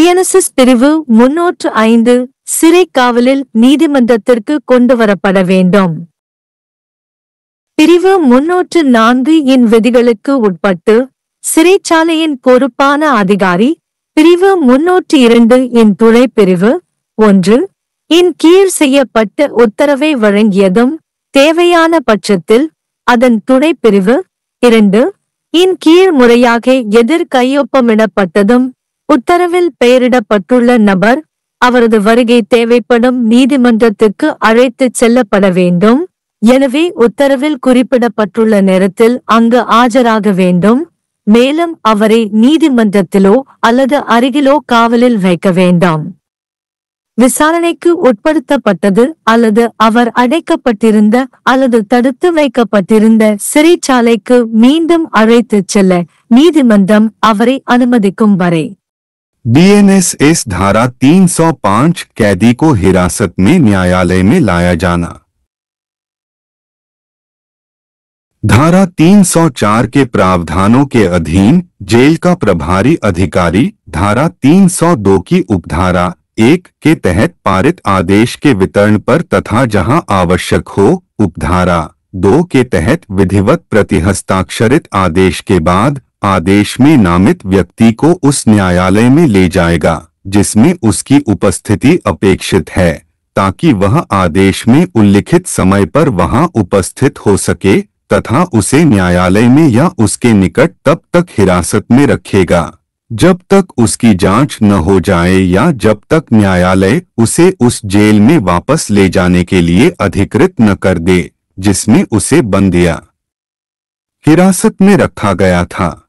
பியனசிஸ் பிரிவு முன்னூற்று ஐந்து சிறை காவலில் நீதிமன்றத்திற்கு கொண்டு வரப்பட வேண்டும் பிரிவு முன்னூற்று நான்கு இன் விதிகளுக்கு உட்பட்டு சிறைச்சாலையின் பொறுப்பான அதிகாரி பிரிவு முன்னூற்று இரண்டு இன் துணை பிரிவு ஒன்று இன் கீழ் செய்யப்பட்ட உத்தரவை வழங்கியதும் தேவையான பட்சத்தில் அதன் துணை பிரிவு இரண்டு இன் கீழ் முறையாக எதிர் கையொப்பமிடப்பட்டதும் உத்தரவில் பெயரிடப்பட்டுள்ள நபர் அவரது வருகை தேவைப்படும் நீதிமன்றத்துக்கு அழைத்துச் செல்லப்பட வேண்டும் எனவே உத்தரவில் குறிப்பிடப்பட்டுள்ள நேரத்தில் அங்கு ஆஜராக வேண்டும் மேலும் அவரை நீதிமன்றத்திலோ அல்லது அருகிலோ காவலில் வைக்க வேண்டாம் விசாரணைக்கு உட்படுத்தப்பட்டது அல்லது அவர் அடைக்கப்பட்டிருந்த அல்லது தடுத்து வைக்கப்பட்டிருந்த சிறைச்சாலைக்கு மீண்டும் அழைத்துச் செல்ல நீதிமன்றம் அவரை அனுமதிக்கும் வரை बीएनएसएस धारा 305 कैदी को हिरासत में न्यायालय में लाया जाना धारा 304 के प्रावधानों के अधीन जेल का प्रभारी अधिकारी धारा 302 की उपधारा एक के तहत पारित आदेश के वितरण पर तथा जहां आवश्यक हो उपधारा दो के तहत विधिवत प्रतिहस्ताक्षरित आदेश के बाद आदेश में नामित व्यक्ति को उस न्यायालय में ले जाएगा जिसमें उसकी उपस्थिति अपेक्षित है ताकि वह आदेश में उल्लिखित समय पर वहां उपस्थित हो सके तथा उसे न्यायालय में या उसके निकट तब तक हिरासत में रखेगा जब तक उसकी जांच न हो जाए या जब तक न्यायालय उसे उस जेल में वापस ले जाने के लिए अधिकृत न कर दे जिसमें उसे दिया हिरासत में रखा गया था